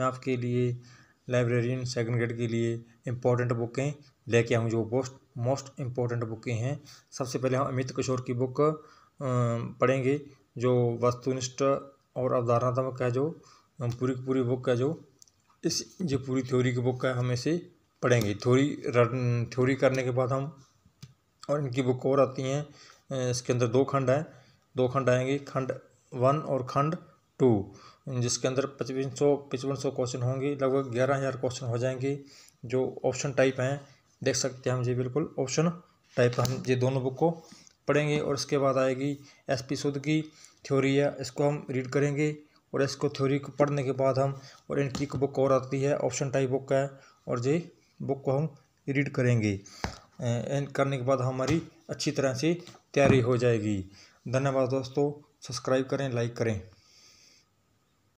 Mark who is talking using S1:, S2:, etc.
S1: मैं आपके लिए लाइब्रेरियन सेकंड ग्रेड के लिए इम्पोर्टेंट बुकें लेके आऊँ जो मोस्ट मोस्ट इम्पोर्टेंट बुकें हैं सबसे पहले हम अमित किशोर की बुक पढ़ेंगे जो वस्तुनिष्ठ और अवधारणात्मक है जो पूरी पूरी बुक है जो इस जो पूरी थ्योरी की बुक है हम इसे पढ़ेंगे थ्योरी थ्योरी करने के बाद हम और इनकी बुक और आती हैं इसके अंदर दो खंड हैं दो खंड आएंगे खंड वन और खंड टू जिसके अंदर पचपन सौ पचपन सौ क्वेश्चन होंगे लगभग ग्यारह हज़ार क्वेश्चन हो जाएंगे जो ऑप्शन टाइप हैं देख सकते हैं हम जी बिल्कुल ऑप्शन टाइप हम ये दोनों बुक को पढ़ेंगे और इसके बाद आएगी एस पी सुध की थ्योरी है इसको हम रीड करेंगे और इसको थ्योरी को पढ़ने के बाद हम और इनकी एक बुक और आती है ऑप्शन टाइप बुक है और ये बुक को हम रीड करेंगे एंड करने के बाद हमारी अच्छी तरह से तैयारी हो जाएगी धन्यवाद दोस्तों सब्सक्राइब करें लाइक करें